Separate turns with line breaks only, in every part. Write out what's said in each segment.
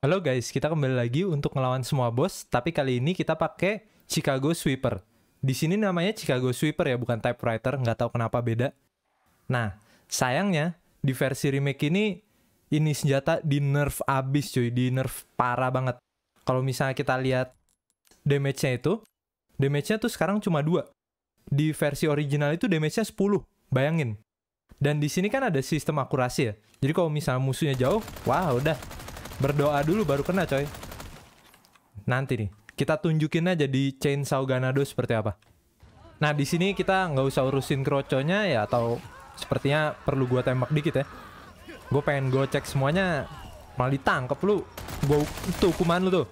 Halo guys, kita kembali lagi untuk melawan semua bos, tapi kali ini kita pakai Chicago Sweeper. Di sini namanya Chicago Sweeper ya, bukan typewriter, nggak tahu kenapa beda. Nah, sayangnya di versi remake ini, ini senjata di nerf abis cuy, di nerf parah banget. Kalau misalnya kita lihat damage-nya itu, damage-nya tuh sekarang cuma dua. Di versi original itu damage-nya 10, bayangin. Dan di sini kan ada sistem akurasi ya. Jadi kalau misalnya musuhnya jauh, wah udah Berdoa dulu baru kena coy. Nanti nih, kita tunjukin aja di saw Ganado seperti apa. Nah, di sini kita nggak usah urusin kroconya ya atau sepertinya perlu gua tembak dikit ya. Gue pengen gue cek semuanya malah ditangkep lu. Gue itu hukuman lu tuh.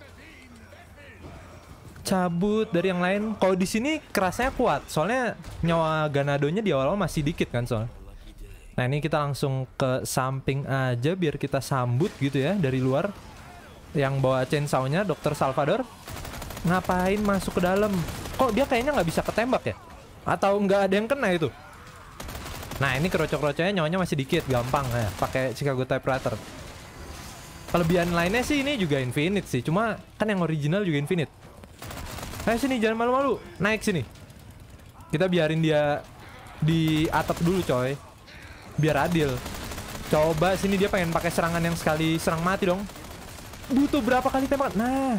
Cabut dari yang lain. Kalau di sini kerasnya kuat, soalnya nyawa Ganadonya di awal-awal masih dikit kan soalnya. Nah ini kita langsung ke samping aja biar kita sambut gitu ya dari luar. Yang bawa chainsawnya Dokter Salvador. Ngapain masuk ke dalam? Kok dia kayaknya nggak bisa ketembak ya? Atau nggak ada yang kena itu? Nah ini kerocok-kerocoknya nyawanya masih dikit, gampang ya. Pakai Chicago Typewriter. Kelebihan lainnya sih ini juga infinite sih. Cuma kan yang original juga infinite. Ayo sini jangan malu-malu, naik sini. Kita biarin dia di atap dulu coy biar adil. Coba sini dia pengen pakai serangan yang sekali serang mati dong. Butuh berapa kali tembak? Nah.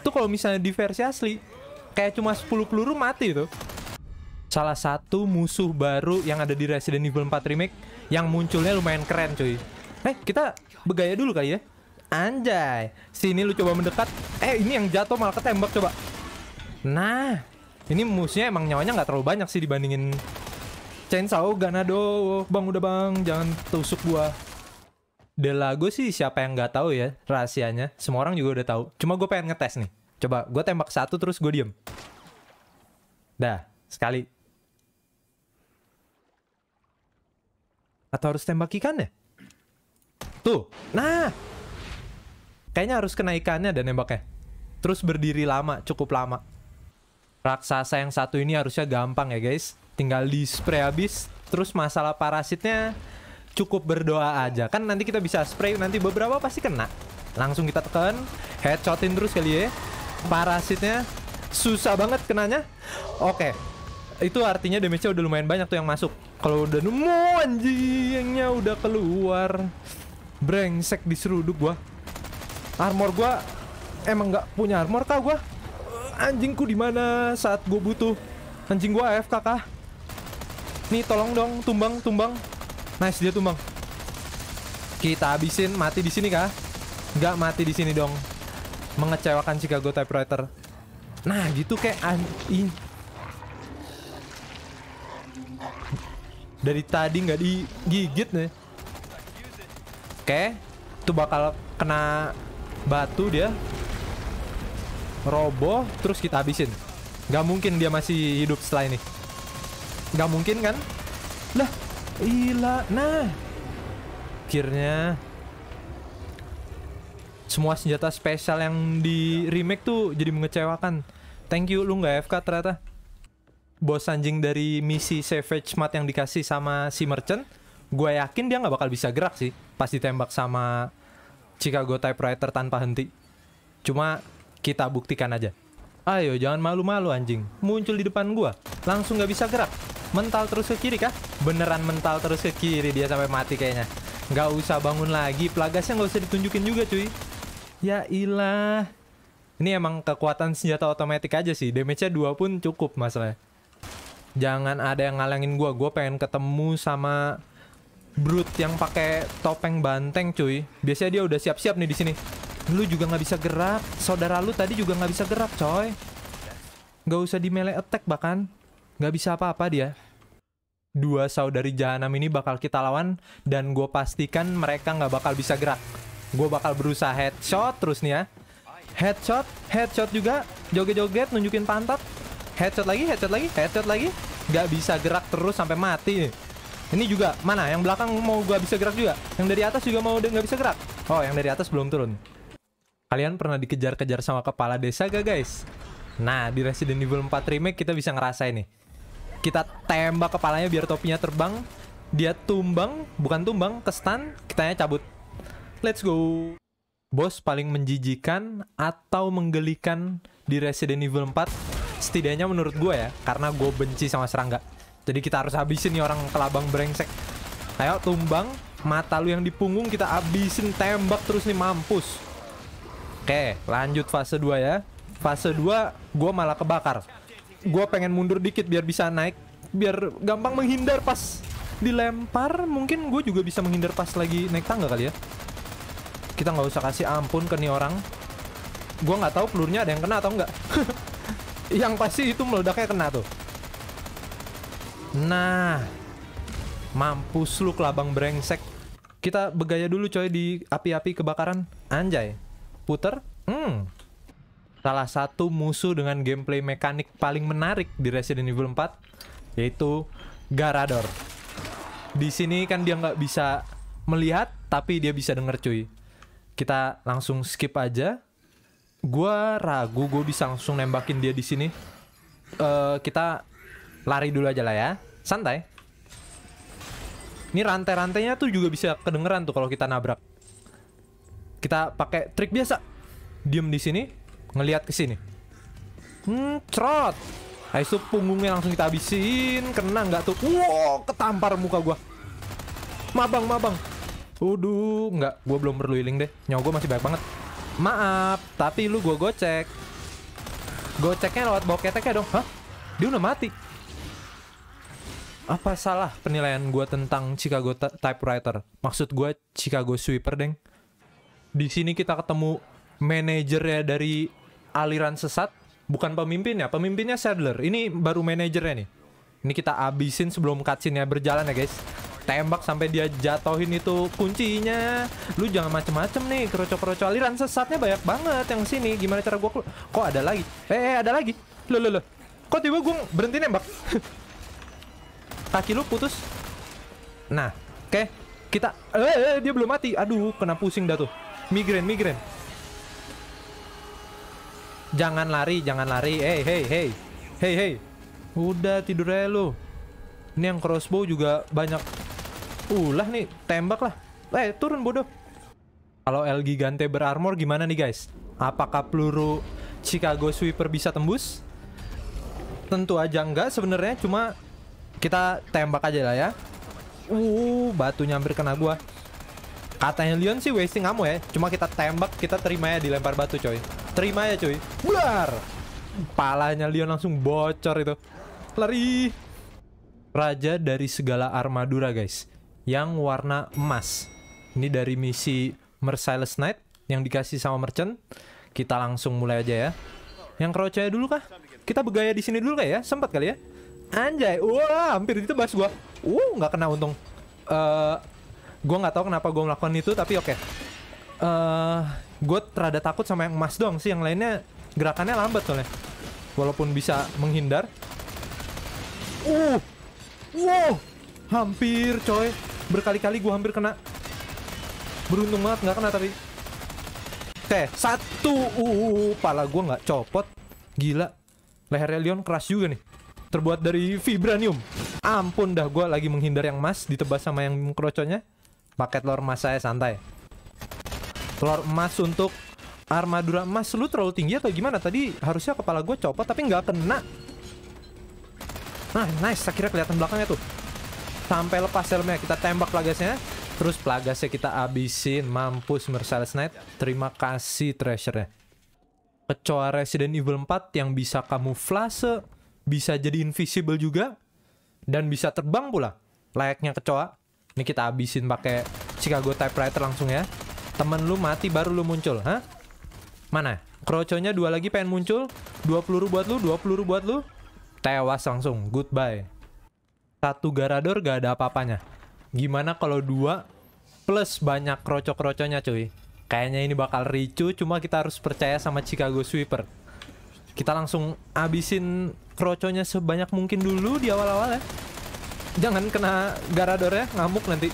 Itu kalau misalnya di versi asli kayak cuma 10 peluru mati itu. Salah satu musuh baru yang ada di Resident Evil 4 Remake yang munculnya lumayan keren cuy. Eh, kita begaya dulu kali ya. Anjay. Sini lu coba mendekat. Eh, ini yang jatuh malah ketembak coba. Nah, ini musuhnya emang nyawanya nggak terlalu banyak sih dibandingin Chainsaw Ganado. Bang udah bang, jangan tusuk gua. The lagu sih siapa yang nggak tahu ya rahasianya. Semua orang juga udah tahu. Cuma gue pengen ngetes nih. Coba gue tembak satu terus gue diem. Dah, sekali. Atau harus tembak ikan ya? Tuh, nah. Kayaknya harus kenaikannya dan nembaknya. Terus berdiri lama, cukup lama. Raksasa yang satu ini harusnya gampang ya guys tinggal di spray habis terus masalah parasitnya cukup berdoa aja kan nanti kita bisa spray nanti beberapa pasti kena langsung kita tekan headshotin terus kali ya parasitnya susah banget kenanya oke okay. itu artinya damage-nya udah lumayan banyak tuh yang masuk kalau udah nemu anjingnya udah keluar brengsek diseruduk gua armor gua emang nggak punya armor kah gua anjingku di mana saat gua butuh anjing gua AFK kah Nih tolong dong tumbang tumbang. Nice dia tumbang. Kita habisin mati di sini kah? Nggak mati di sini dong. Mengecewakan Chicago typewriter. Nah gitu kayak anjing. Dari tadi nggak digigit nih. Oke, itu bakal kena batu dia roboh terus kita habisin Gak mungkin dia masih hidup setelah ini Nggak mungkin kan? Lah, gila. Nah. Akhirnya semua senjata spesial yang di remake tuh jadi mengecewakan. Thank you lu nggak FK ternyata. Bos anjing dari misi Savage Mat yang dikasih sama si merchant, gue yakin dia nggak bakal bisa gerak sih pas ditembak sama Chicago typewriter tanpa henti. Cuma kita buktikan aja. Ayo jangan malu-malu anjing, muncul di depan gua, langsung nggak bisa gerak. Mental terus ke kiri kah? Beneran mental terus ke kiri dia sampai mati kayaknya. Nggak usah bangun lagi. pelagasnya nggak usah ditunjukin juga cuy. Ya ilah. Ini emang kekuatan senjata otomatis aja sih. Damage-nya 2 pun cukup masalahnya. Jangan ada yang ngalangin gua. Gua pengen ketemu sama Brute yang pakai topeng banteng cuy. Biasanya dia udah siap-siap nih di sini. Lu juga nggak bisa gerak. Saudara lu tadi juga nggak bisa gerak coy. Gak usah di melee attack bahkan. Nggak bisa apa-apa dia. Dua saudari jahanam ini bakal kita lawan dan gue pastikan mereka nggak bakal bisa gerak. Gue bakal berusaha headshot terus nih ya. Headshot, headshot juga. Joget-joget, nunjukin pantat. Headshot lagi, headshot lagi, headshot lagi. Nggak bisa gerak terus sampai mati nih. Ini juga, mana? Yang belakang mau gue bisa gerak juga. Yang dari atas juga mau nggak bisa gerak. Oh, yang dari atas belum turun. Kalian pernah dikejar-kejar sama kepala desa gak guys? Nah, di Resident Evil 4 Remake kita bisa ngerasa ini kita tembak kepalanya biar topinya terbang. Dia tumbang, bukan tumbang, ke stun, kitanya cabut. Let's go. Bos paling menjijikan atau menggelikan di Resident Evil 4 setidaknya menurut gue ya, karena gue benci sama serangga. Jadi kita harus habisin nih orang kelabang brengsek. Ayo tumbang, mata lu yang di punggung kita habisin tembak terus nih mampus. Oke, lanjut fase 2 ya. Fase 2 gue malah kebakar. Iya. gue pengen mundur dikit biar bisa naik biar gampang menghindar pas dilempar mungkin gue juga bisa menghindar pas lagi naik tangga kali ya kita nggak usah kasih ampun ke nih orang gue nggak tahu pelurnya ada yang kena atau enggak yang pasti itu meledaknya kena tuh nah mampus lu kelabang brengsek kita begaya dulu coy di api-api kebakaran anjay puter hmm salah satu musuh dengan gameplay mekanik paling menarik di Resident Evil 4 yaitu Garador. Di sini kan dia nggak bisa melihat tapi dia bisa denger cuy. Kita langsung skip aja. Gua ragu gue bisa langsung nembakin dia di sini. Uh, kita lari dulu aja lah ya. Santai. Ini rantai-rantainya tuh juga bisa kedengeran tuh kalau kita nabrak. Kita pakai trik biasa. diem di sini, ngelihat ke sini. Hmm, trot. Ayo sup punggungnya langsung kita habisin. Kena nggak tuh? Wow, ketampar muka gua. Mabang, mabang. Waduh, nggak. Gua belum perlu healing deh. Nyawa gua masih banyak banget. Maaf, tapi lu gua gocek. Goceknya lewat bawah ya dong. Hah? Dia udah mati. Apa salah penilaian gua tentang Chicago Typewriter? Maksud gua Chicago Sweeper, Deng. Di sini kita ketemu manajernya dari aliran sesat bukan pemimpinnya, pemimpinnya Sadler ini baru manajernya nih ini kita abisin sebelum cutscene ya berjalan ya guys tembak sampai dia jatohin itu kuncinya lu jangan macem-macem nih kerocok-kerocok aliran sesatnya banyak banget yang sini gimana cara gua kok ada lagi eh, eh ada lagi lo lo lo kok tiba gua berhenti nembak kaki lu putus nah oke okay. kita eh, eh dia belum mati aduh kena pusing dah tuh migrain migrain Jangan lari, jangan lari. Hey, hey, hey. Hey, hey. Udah tidur aja lu. Ini yang crossbow juga banyak. Ulah nih, tembak lah. Eh, turun bodoh. Kalau El Gigante berarmor gimana nih guys? Apakah peluru Chicago Sweeper bisa tembus? Tentu aja enggak sebenarnya, cuma kita tembak aja lah ya. Uh, batunya hampir kena gua. Katanya Leon sih wasting kamu ya. Cuma kita tembak, kita terima ya dilempar batu coy. Terima ya cuy. Bular. Palanya Leon langsung bocor itu. Lari! Raja dari segala armadura guys. Yang warna emas. Ini dari misi Merciless Knight yang dikasih sama merchant. Kita langsung mulai aja ya. Yang kerocaya dulu kah? Kita bergaya di sini dulu kah ya? Sempat kali ya? Anjay, wah hampir ditebas gua. Uh, nggak kena untung. Uh, gue nggak tahu kenapa gue melakukan itu tapi oke okay. uh, eh, gue terada takut sama yang emas doang sih yang lainnya gerakannya lambat soalnya walaupun bisa menghindar uh wow hampir coy berkali-kali gue hampir kena beruntung banget nggak kena tapi teh satu uh pala gue nggak copot gila lehernya Leon keras juga nih terbuat dari vibranium ampun dah gue lagi menghindar yang emas ditebas sama yang kroconya Paket telur emas saya santai. Telur emas untuk armadura emas. Lu terlalu tinggi atau gimana? Tadi harusnya kepala gue copot tapi nggak kena. Nah, nice. Akhirnya kelihatan belakangnya tuh. Sampai lepas helmnya. Kita tembak plagasnya. Terus plagasnya kita abisin. Mampus mercedes Knight. Terima kasih treasure-nya. Kecoa Resident Evil 4 yang bisa kamuflase, bisa jadi invisible juga, dan bisa terbang pula. Layaknya kecoa. Ini kita abisin pakai Chicago typewriter langsung ya. Temen lu mati baru lu muncul, hah? Mana? Kroconya dua lagi pengen muncul. 20 peluru buat lu, 20 peluru buat lu. Tewas langsung, goodbye. Satu Garador gak ada apa-apanya. Gimana kalau dua plus banyak kroco-kroconya cuy? Kayaknya ini bakal ricu, cuma kita harus percaya sama Chicago Sweeper. Kita langsung abisin kroconya sebanyak mungkin dulu di awal-awal ya. Jangan kena Garadornya ngamuk nanti.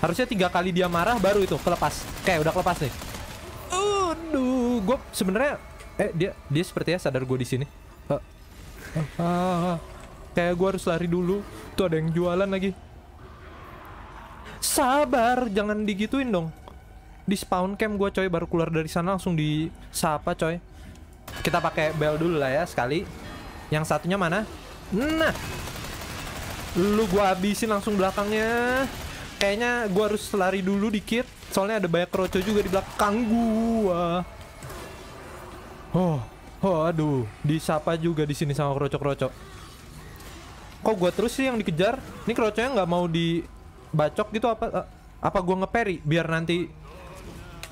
Harusnya tiga kali dia marah baru itu kelepas. Kayak udah kelepas nih. Aduh, gue sebenarnya eh dia dia sepertinya sadar gue di sini. Uh, uh, uh, Kayak gue harus lari dulu. Tuh ada yang jualan lagi. Sabar, jangan digituin dong. Di spawn camp gue coy baru keluar dari sana langsung di sapa coy. Kita pakai bel dulu lah ya sekali. Yang satunya mana? Nah, Lu gua habisin langsung belakangnya. Kayaknya gua harus lari dulu dikit. Soalnya ada banyak kroco juga di belakang gua. Oh, oh aduh, disapa juga di sini sama kroco-kroco. Kok gua terus sih yang dikejar? Ini kroconya nggak mau dibacok gitu apa apa gua ngeperi biar nanti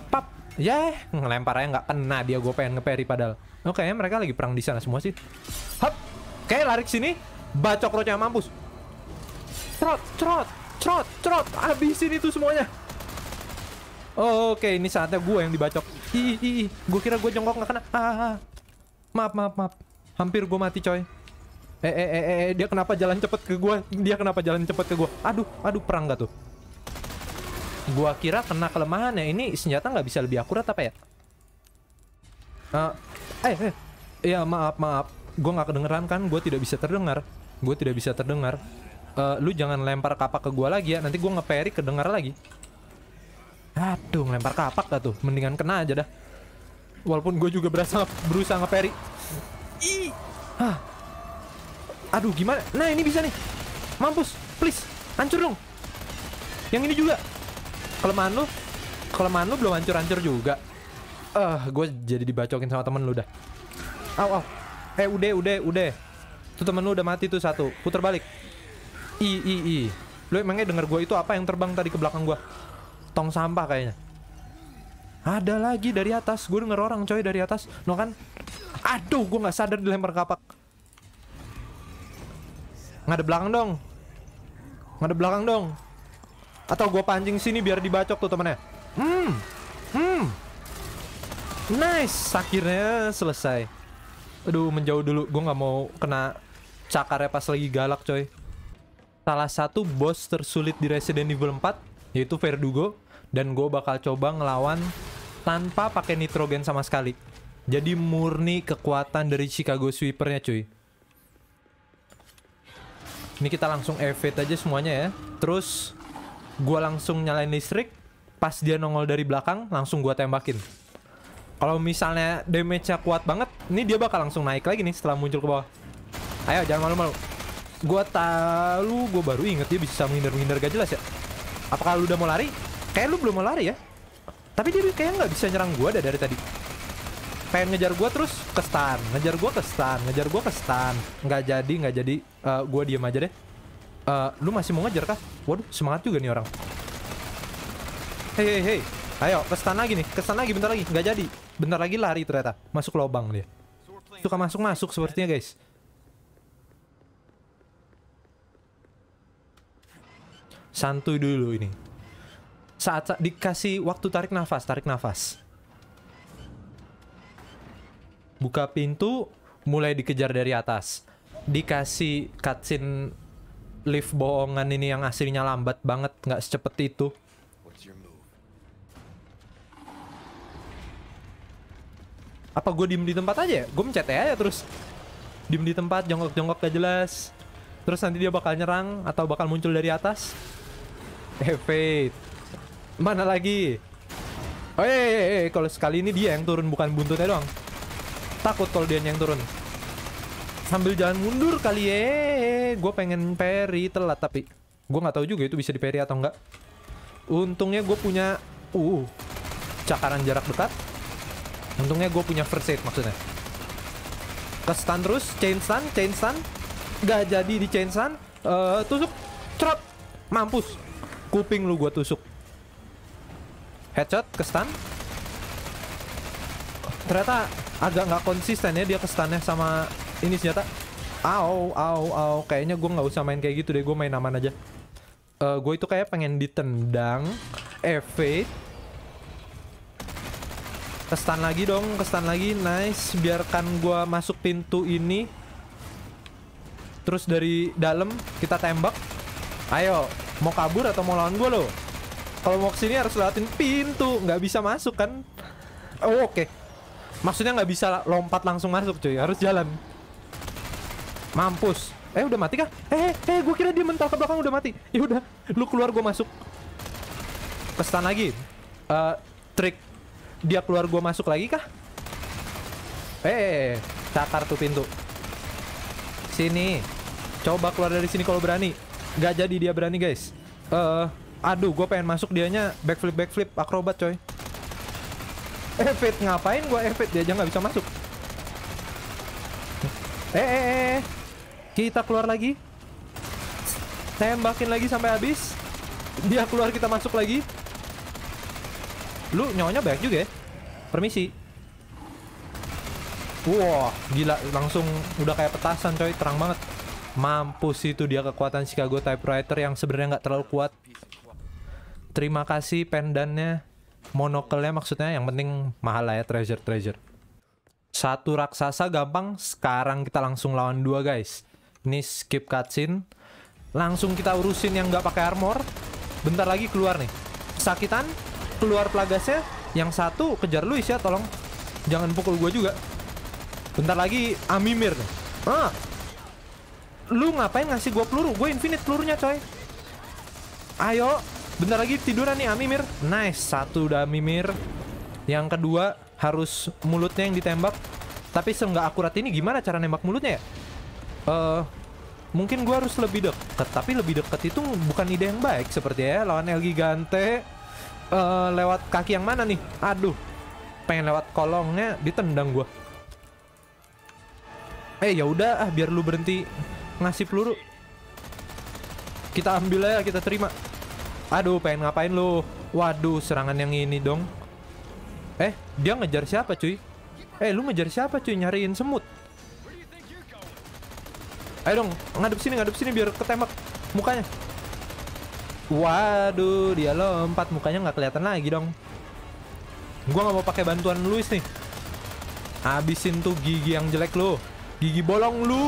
pap. Ya, yeah, ngelempar aja nggak kena dia gua pengen ngeperi padahal. Oke, okay, mereka lagi perang di sana semua sih. Hap. Oke, lari ke sini. Bacok kroconya mampus. Trot, trot, trot, trot. Abisin itu semuanya. Oh, Oke, okay. ini saatnya gue yang dibacok. Ih, ih, Gue kira gue jongkok nggak kena. Ah, ah. Maaf, maaf, maaf. Hampir gue mati, coy. Eh, eh, eh, eh, eh, dia kenapa jalan cepet ke gue? Dia kenapa jalan cepet ke gue? Aduh, aduh, perang gak tuh? Gue kira kena kelemahan ya. Ini senjata nggak bisa lebih akurat apa ya? Uh, eh, eh. Iya maaf, maaf. Gue nggak kedengeran kan? Gue tidak bisa terdengar. Gue tidak bisa terdengar uh, lu jangan lempar kapak ke gua lagi ya nanti gua ngeperi kedengar lagi aduh lempar kapak lah tuh mendingan kena aja dah walaupun gue juga berasa berusaha ngeperi ih Hah. aduh gimana nah ini bisa nih mampus please hancur dong yang ini juga kelemahan lu kelemahan lu belum hancur-hancur juga eh uh, gue jadi dibacokin sama temen lu dah aw aw eh udah udah udah tuh temen lu udah mati tuh satu puter balik I I I. Lu emangnya denger gue itu apa yang terbang tadi ke belakang gue? Tong sampah kayaknya. Ada lagi dari atas. Gue denger orang coy dari atas. No kan? Aduh, gue nggak sadar dilempar kapak. Nggak ada belakang dong. Nggak ada belakang dong. Atau gue pancing sini biar dibacok tuh temennya. Hmm. Hmm. Nice. Akhirnya selesai. Aduh, menjauh dulu. Gue nggak mau kena cakarnya pas lagi galak coy salah satu bos tersulit di Resident Evil 4 yaitu Verdugo dan gue bakal coba ngelawan tanpa pakai nitrogen sama sekali. Jadi murni kekuatan dari Chicago Sweepernya cuy. Ini kita langsung evade aja semuanya ya. Terus gue langsung nyalain listrik. Pas dia nongol dari belakang langsung gue tembakin. Kalau misalnya damage-nya kuat banget, ini dia bakal langsung naik lagi nih setelah muncul ke bawah. Ayo, jangan malu-malu. Gua tahu, gua baru inget dia bisa menghindar-menghindar gak jelas ya. Apakah lu udah mau lari? Kayak lu belum mau lari ya. Tapi dia kayak nggak bisa nyerang gua dah dari tadi. Pengen ngejar gua terus ke stun, ngejar gua ke stun, ngejar gua ke stun. Nggak jadi, nggak jadi. Uh, gua diam aja deh. Uh, lu masih mau ngejar kah? Waduh, semangat juga nih orang. Hei, hei, hei. Ayo, ke stun lagi nih. Ke stun lagi bentar lagi. Nggak jadi. Bentar lagi lari ternyata. Masuk lubang dia. Suka masuk-masuk sepertinya, guys. santuy dulu ini saat, saat dikasih waktu tarik nafas tarik nafas buka pintu mulai dikejar dari atas dikasih cutscene lift bohongan ini yang aslinya lambat banget nggak secepat itu apa gue diem di tempat aja ya? gue mencet ya terus diem di tempat jongkok-jongkok gak jelas terus nanti dia bakal nyerang atau bakal muncul dari atas Evade. Eh, Mana lagi? Oh iya, iya, iya, iya. kalau sekali ini dia yang turun bukan buntutnya doang. Takut kalau dia yang turun. Sambil jalan mundur kali ya. Eh, eh, gue pengen peri telat tapi gue nggak tahu juga itu bisa di peri atau enggak. Untungnya gue punya uh cakaran jarak dekat. Untungnya gue punya first aid maksudnya. Ke stun terus, chain stun, chain stun. Gak jadi di chain stun. Uh, tusuk, cerot, mampus Kuping lu gua tusuk. Headshot ke stun. Ternyata agak nggak konsisten ya dia ke stunnya sama ini senjata. aw aw aw Kayaknya gue nggak usah main kayak gitu deh. Gue main aman aja. Uh, eh, gue itu kayak pengen ditendang. Evade. Ke stun lagi dong. Ke stun lagi. Nice. Biarkan gue masuk pintu ini. Terus dari dalam kita tembak. Ayo, mau kabur atau mau lawan gue lo? kalau mau kesini harus lewatin pintu nggak bisa masuk kan oh, oke okay. maksudnya nggak bisa lompat langsung masuk cuy harus jalan mampus eh udah mati kah eh eh, eh gue kira dia mental ke belakang udah mati ya udah lu keluar gue masuk pesan lagi uh, trik dia keluar gue masuk lagi kah eh hey, eh, eh, cakar tuh pintu sini coba keluar dari sini kalau berani Gak jadi dia berani guys. Uh, aduh, gue pengen masuk dianya backflip backflip akrobat coy. Evit ngapain gue Evit dia aja gak bisa masuk. Eh, eh, eh, eh, kita keluar lagi. Tembakin lagi sampai habis. Dia keluar kita masuk lagi. Lu nyawanya banyak juga ya. Permisi. Wah, wow, gila langsung udah kayak petasan coy, terang banget. Mampus itu dia kekuatan Chicago typewriter yang sebenarnya nggak terlalu kuat. Terima kasih pendannya, monokelnya maksudnya yang penting mahal lah ya treasure treasure. Satu raksasa gampang, sekarang kita langsung lawan dua guys. Ini skip cutscene. Langsung kita urusin yang nggak pakai armor. Bentar lagi keluar nih. Sakitan, keluar pelagasnya. Yang satu kejar Luis ya, tolong. Jangan pukul gua juga. Bentar lagi Amimir nih. Ah, Lu ngapain ngasih gua peluru? Gue infinite pelurunya, coy. Ayo, bentar lagi tiduran nih Amimir. Nice, satu udah Amimir. Yang kedua harus mulutnya yang ditembak. Tapi seenggak akurat ini gimana cara nembak mulutnya ya? Uh, mungkin gue harus lebih deket. Tapi lebih deket itu bukan ide yang baik seperti ya. Lawan el gigante uh, eh, lewat kaki yang mana nih? Aduh, pengen lewat kolongnya ditendang gue. Eh ya udah ah biar lu berhenti ngasih peluru. Kita ambil aja, kita terima. Aduh, pengen ngapain lo Waduh, serangan yang ini dong. Eh, dia ngejar siapa cuy? Eh, lu ngejar siapa cuy? Nyariin semut. Ayo dong, ngadep sini, ngadep sini biar ketembak mukanya. Waduh, dia lompat mukanya nggak kelihatan lagi dong. Gua nggak mau pakai bantuan Luis nih. Habisin tuh gigi yang jelek lo Gigi bolong lu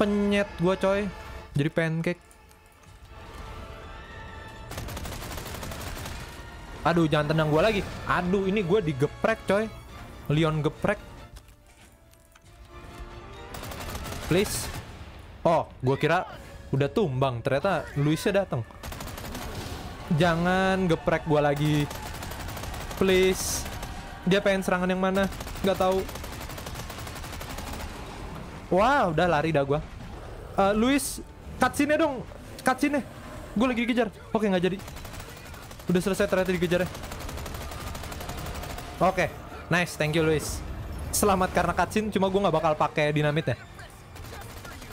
penyet gua coy. Jadi pancake. Aduh, jangan tendang gua lagi. Aduh, ini gua digeprek coy. Leon geprek. Please. Oh, gua kira udah tumbang. Ternyata Luisnya datang. Jangan geprek gua lagi. Please. Dia pengen serangan yang mana? Gak tahu. Wah, udah lari dah gua. Uh, Luis, sini dong. sini, Gue lagi dikejar. Oke, nggak jadi. Udah selesai ternyata dikejarnya. Oke. Okay. Nice, thank you Luis. Selamat karena cutscene, cuma gua nggak bakal pakai dinamitnya.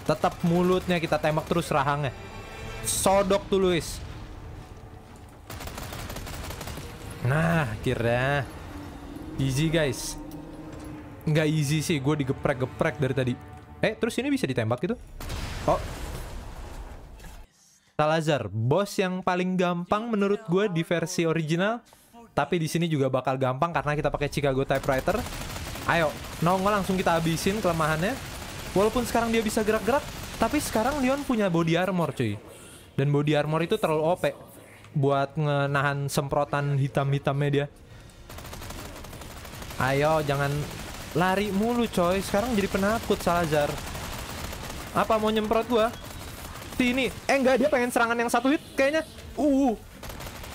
Tetap mulutnya kita tembak terus rahangnya. Sodok tuh Luis. Nah, kira easy guys. Nggak easy sih, gue digeprek-geprek dari tadi. Eh, terus ini bisa ditembak gitu? Oh. Salazar, bos yang paling gampang menurut gue di versi original. Tapi di sini juga bakal gampang karena kita pakai Chicago Typewriter. Ayo, nongol langsung kita habisin kelemahannya. Walaupun sekarang dia bisa gerak-gerak, tapi sekarang Leon punya body armor cuy. Dan body armor itu terlalu OP buat nahan semprotan hitam-hitamnya dia. Ayo, jangan Lari mulu coy Sekarang jadi penakut Salazar Apa mau nyemprot gua? Sini Eh enggak dia pengen serangan yang satu hit kayaknya Uh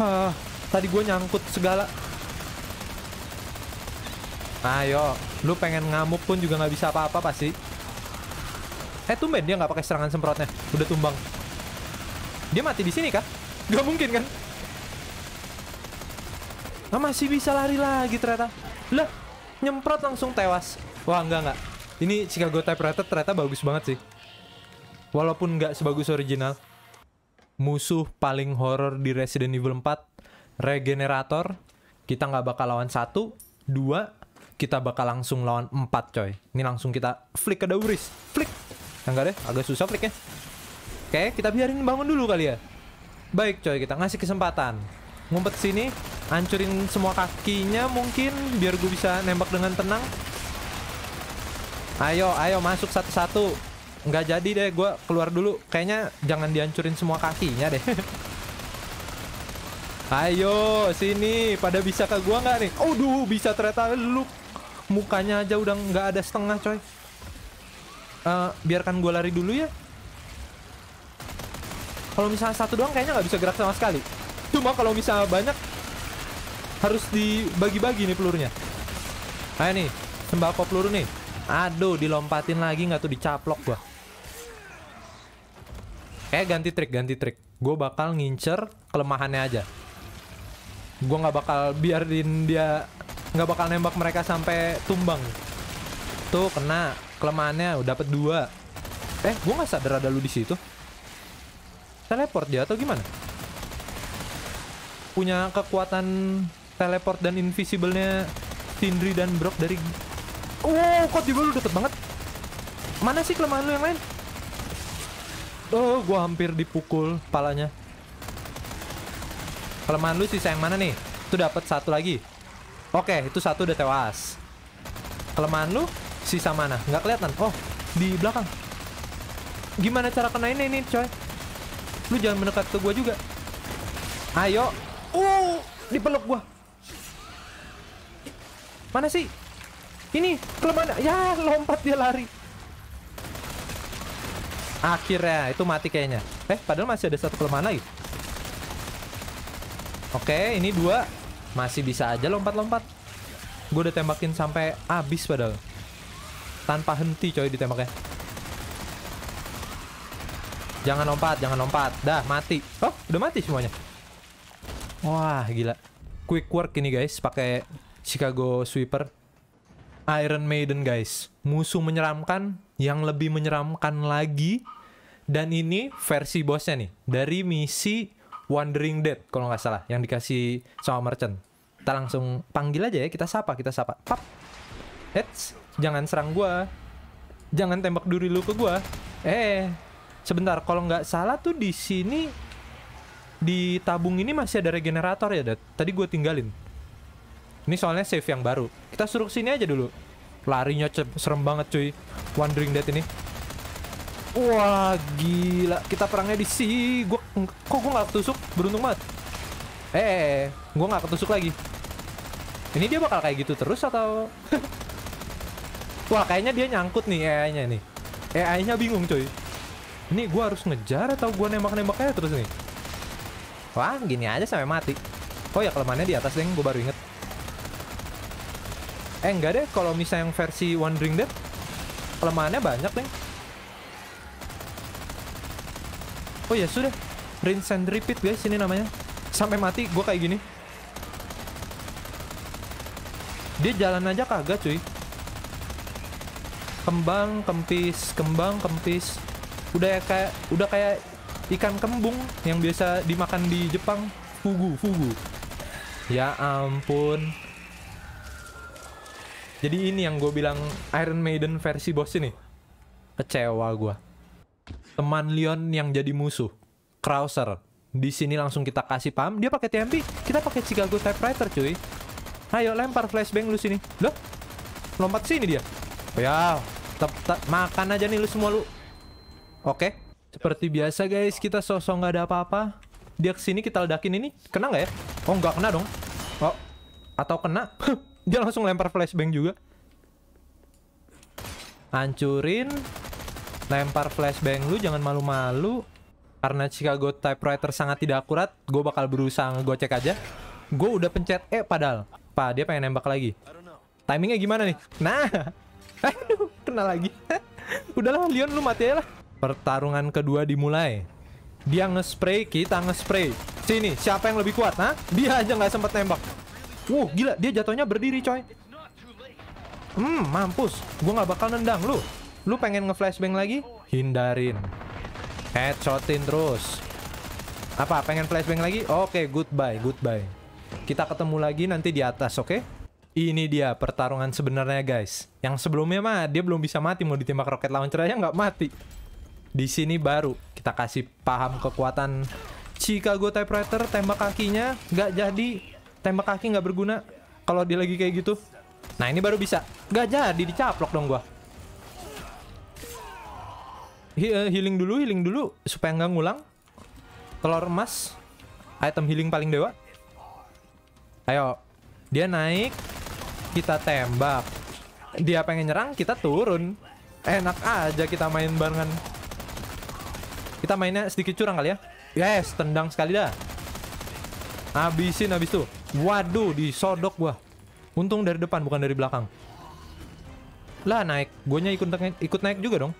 ha, ah, Tadi gua nyangkut segala Ayo Lu pengen ngamuk pun juga nggak bisa apa-apa pasti Eh tumben dia nggak pakai serangan semprotnya Udah tumbang Dia mati di sini kah? Gak mungkin kan? Nah, masih bisa lari lagi ternyata Lah nyemprot langsung tewas. Wah, enggak enggak. Ini Chicago Typewriter ternyata bagus banget sih. Walaupun nggak sebagus original. Musuh paling horror di Resident Evil 4, Regenerator. Kita nggak bakal lawan satu, dua, kita bakal langsung lawan empat, coy. Ini langsung kita flick ke Dauris. Flick. Enggak deh, agak susah flicknya. Oke, kita biarin bangun dulu kali ya. Baik coy, kita ngasih kesempatan. Ngumpet sini, hancurin semua kakinya mungkin biar gue bisa nembak dengan tenang. Ayo, ayo masuk satu-satu. Nggak jadi deh, gue keluar dulu. Kayaknya jangan dihancurin semua kakinya deh. ayo, sini. Pada bisa ke gua nggak nih? Aduh, bisa ternyata lu. Mukanya aja udah nggak ada setengah coy. Uh, biarkan gue lari dulu ya. Kalau misalnya satu doang kayaknya nggak bisa gerak sama sekali. Cuma kalau misalnya banyak harus dibagi-bagi nih pelurunya. Ayo nah, nih, sembako peluru nih. Aduh, dilompatin lagi nggak tuh dicaplok gua. Eh ganti trik, ganti trik. Gue bakal ngincer kelemahannya aja. Gue nggak bakal biarin dia nggak bakal nembak mereka sampai tumbang. Tuh kena kelemahannya, dapat dua. Eh, gue nggak sadar ada lu di situ. Teleport dia atau gimana? punya kekuatan teleport dan invisible-nya Sindri dan Brock dari Oh, kok juga lu deket banget. Mana sih kelemahan lu yang lain? Oh, gua hampir dipukul palanya. Kelemahan lu sisa yang mana nih? Itu dapat satu lagi. Oke, itu satu udah tewas. Kelemahan lu sisa mana? Nggak kelihatan. Oh, di belakang. Gimana cara kenain ini, coy? Lu jangan mendekat ke gua juga. Ayo, Uh, dipeluk gua. Mana sih? Ini kelemahan. Ya, lompat dia lari. Akhirnya itu mati kayaknya. Eh, padahal masih ada satu kelemahan lagi. Oke, ini dua. Masih bisa aja lompat-lompat. Gue udah tembakin sampai abis padahal. Tanpa henti coy ditembaknya. Jangan lompat, jangan lompat. Dah, mati. Oh, udah mati semuanya. Wah, gila. Quick work ini guys, pakai Chicago Sweeper. Iron Maiden guys. Musuh menyeramkan, yang lebih menyeramkan lagi. Dan ini versi bosnya nih, dari misi Wandering Dead kalau nggak salah, yang dikasih sama merchant. Kita langsung panggil aja ya, kita sapa, kita sapa. Pap. Eits, jangan serang gua. Jangan tembak duri lu ke gua. Eh, sebentar, kalau nggak salah tuh di sini di tabung ini masih ada regenerator ya, Dad? Tadi gue tinggalin. Ini soalnya save yang baru. Kita suruh sini aja dulu. Larinya serem banget cuy. Wandering Dead ini. Wah, gila. Kita perangnya di sini. Gua kok gue nggak ketusuk? Beruntung banget. Eh, eh, eh gue nggak ketusuk lagi. Ini dia bakal kayak gitu terus atau Wah, kayaknya dia nyangkut nih AI-nya nih. AI-nya bingung, cuy. Ini gue harus ngejar atau gue nembak-nembaknya terus nih? Wah, gini aja sampai mati. Oh ya kelemahannya di atas, deh. Gue baru inget. Eh, enggak deh. Kalau misalnya yang versi Wandering Dead, kelemahannya banyak, deh. Oh ya sudah. Rinse and repeat, guys. Ini namanya. Sampai mati, gue kayak gini. Dia jalan aja kagak, cuy. Kembang, kempis, kembang, kempis. Udah ya kayak, udah kayak ikan kembung yang biasa dimakan di Jepang fugu fugu ya ampun jadi ini yang gue bilang Iron Maiden versi bos ini kecewa gue teman Leon yang jadi musuh Krauser di sini langsung kita kasih pam. dia pakai TMP kita pakai Chicago typewriter cuy ayo lempar flashbang lu sini loh lompat sini dia ya tetap makan aja nih lu semua lu oke seperti biasa guys, kita sosok nggak ada apa-apa. Dia kesini kita ledakin ini, kena nggak ya? Oh nggak kena dong. Oh, atau kena? Dia langsung lempar flashbang juga. Hancurin, lempar flashbang lu, jangan malu-malu. Karena Chicago typewriter sangat tidak akurat, gue bakal berusaha ngegocek aja. Gue udah pencet E padahal. Pak, dia pengen nembak lagi. Timingnya gimana nih? Nah, aduh, kena lagi. Udahlah, Leon lu mati aja lah. Pertarungan kedua dimulai. Dia nge-spray, kita nge-spray. Sini, siapa yang lebih kuat, ha? Dia aja nggak sempet nembak. Wuh, gila. Dia jatuhnya berdiri, coy. Hmm, mampus. Gue nggak bakal nendang lu. Lu pengen nge-flashbang lagi? Hindarin. Headshotin terus. Apa, pengen flashbang lagi? Oke, okay, goodbye, goodbye. Kita ketemu lagi nanti di atas, oke? Okay? Ini dia pertarungan sebenarnya guys. Yang sebelumnya mah dia belum bisa mati mau ditembak roket launcher aja nggak mati. Di sini baru kita kasih paham kekuatan Chicago typewriter tembak kakinya nggak jadi tembak kaki nggak berguna kalau dia lagi kayak gitu nah ini baru bisa nggak jadi dicaplok dong gua He eh, healing dulu healing dulu supaya nggak ngulang telur emas item healing paling dewa ayo dia naik kita tembak dia pengen nyerang kita turun enak aja kita main barengan kita mainnya sedikit curang kali ya. Yes, tendang sekali dah. Habisin habis tuh. Waduh, disodok gua. Untung dari depan bukan dari belakang. Lah naik, guanya ikut ikut naik juga dong.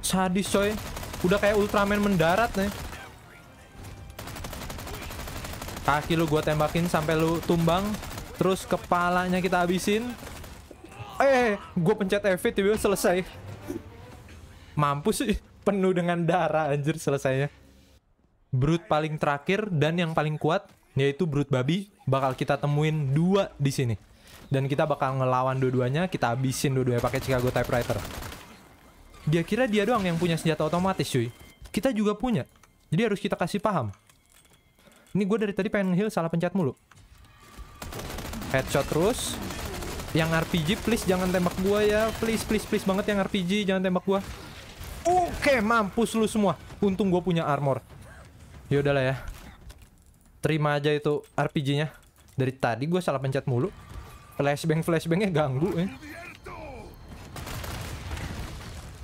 Sadis coy. Udah kayak Ultraman mendarat nih. Kaki lu gua tembakin sampai lu tumbang. Terus kepalanya kita habisin. Eh, gue pencet evit tiba-tiba selesai. Mampus sih penuh dengan darah anjir selesainya. Brute paling terakhir dan yang paling kuat yaitu Brute babi bakal kita temuin dua di sini. Dan kita bakal ngelawan dua-duanya, kita habisin dua-duanya pakai Chicago typewriter. Dia kira dia doang yang punya senjata otomatis, cuy. Kita juga punya. Jadi harus kita kasih paham. Ini gue dari tadi pengen heal salah pencet mulu. Headshot terus. Yang RPG please jangan tembak gue ya. Please please please banget yang RPG jangan tembak gue. Oke, mampus lu semua. Untung gue punya armor. Ya udahlah ya. Terima aja itu RPG-nya. Dari tadi gue salah pencet mulu. Flashbang flashbangnya ganggu ya.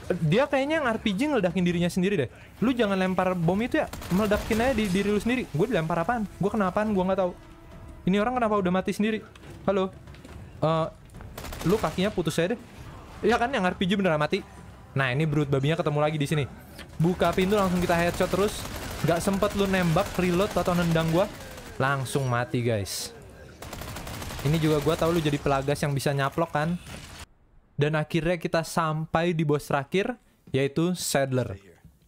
Dia kayaknya yang RPG ngeledakin dirinya sendiri deh. Lu jangan lempar bom itu ya. Meledakin aja di diri lu sendiri. Gue dilempar apaan? Gue kenapaan? Gue nggak tahu. Ini orang kenapa udah mati sendiri? Halo. Uh, lu kakinya putus aja deh. Iya kan yang RPG beneran mati. Nah ini brood babinya ketemu lagi di sini. Buka pintu langsung kita headshot terus. Gak sempet lu nembak, reload atau nendang gua, langsung mati guys. Ini juga gua tahu lu jadi pelagas yang bisa nyaplok kan. Dan akhirnya kita sampai di bos terakhir yaitu Saddler.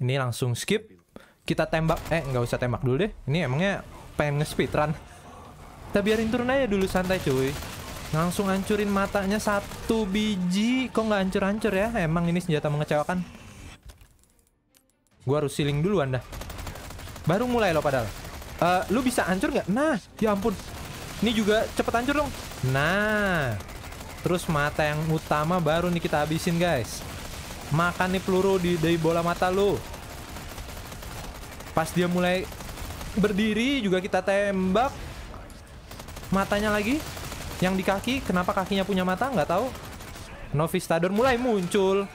Ini langsung skip. Kita tembak, eh nggak usah tembak dulu deh. Ini emangnya pengen nge-speedrun. Kita biarin turun aja dulu santai cuy. Langsung hancurin matanya satu biji. Kok nggak hancur-hancur ya? Emang ini senjata mengecewakan. Gua harus siling dulu anda. Baru mulai lo padahal. Uh, lu bisa hancur nggak? Nah, ya ampun. Ini juga cepet hancur dong. Nah. Terus mata yang utama baru nih kita habisin guys. Makan nih peluru di dari bola mata lu. Pas dia mulai berdiri juga kita tembak. Matanya lagi. Yang di kaki, kenapa kakinya punya mata? Nggak tahu. Novistador mulai muncul.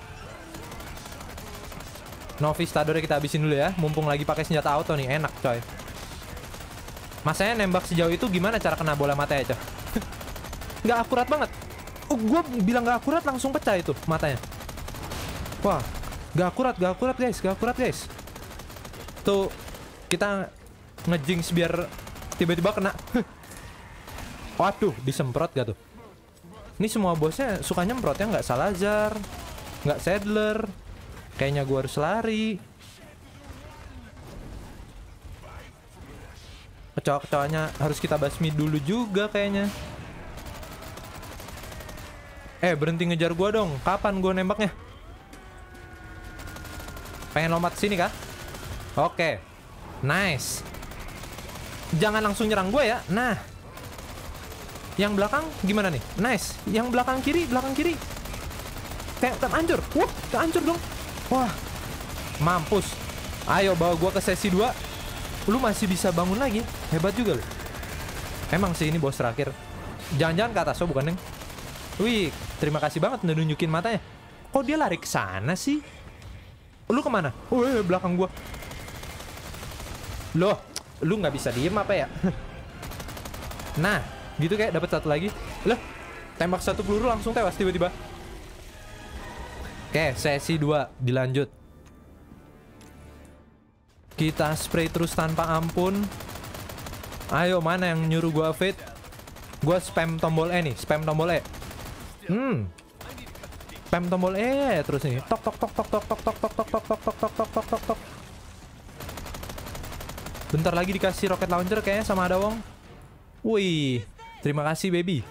Novistadornya kita habisin dulu ya. Mumpung lagi pakai senjata auto nih, enak coy. Masanya nembak sejauh itu gimana cara kena bola mata ya nggak akurat banget. Oh, gue bilang nggak akurat langsung pecah itu matanya. Wah, nggak akurat, nggak akurat guys, nggak akurat guys. Tuh, kita ngejinx biar tiba-tiba kena. Waduh, disemprot gak tuh? Ini semua bosnya suka nyemprot ya, nggak Salazar, nggak Sadler. Kayaknya gua harus lari. Kecoa-kecoanya harus kita basmi dulu juga kayaknya. Eh, berhenti ngejar gua dong. Kapan gua nembaknya? Pengen lompat sini kah? Oke. Nice. Jangan langsung nyerang gue ya. Nah. Yang belakang gimana nih? Nice. Yang belakang kiri, belakang kiri. Tengok, terancur hancur. Wah, terancur hancur dong. Wah, mampus. Ayo bawa gua ke sesi 2. Lu masih bisa bangun lagi. Hebat juga lu. Emang sih ini bos terakhir. Jangan-jangan ke atas, oh bukan, Neng. Wih, terima kasih banget udah nunjukin matanya. Kok dia lari ke sana sih? Lu kemana? Wih, oh, eh, belakang gua. Loh, lu nggak bisa diem apa ya? nah, gitu kayak dapat satu lagi lah tembak satu peluru langsung tewas tiba-tiba oke sesi 2 dilanjut kita spray terus tanpa ampun ayo mana yang nyuruh gua fit gua spam tombol E nih spam tombol E hmm spam tombol E terus nih tok tok tok tok tok tok tok tok tok tok tok tok tok tok tok tok tok bentar lagi dikasih roket launcher kayaknya sama ada wong wih Terima kasih, baby.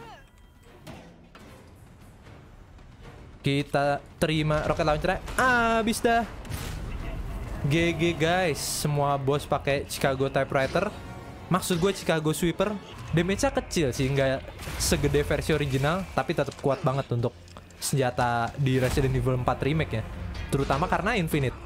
Kita terima roket launcher. Eh? Abis dah. GG, guys. Semua bos pakai Chicago typewriter. Maksud gue Chicago sweeper. Damage-nya kecil sih, nggak segede versi original, tapi tetap kuat banget untuk senjata di Resident Evil 4 remake ya. Terutama karena infinite.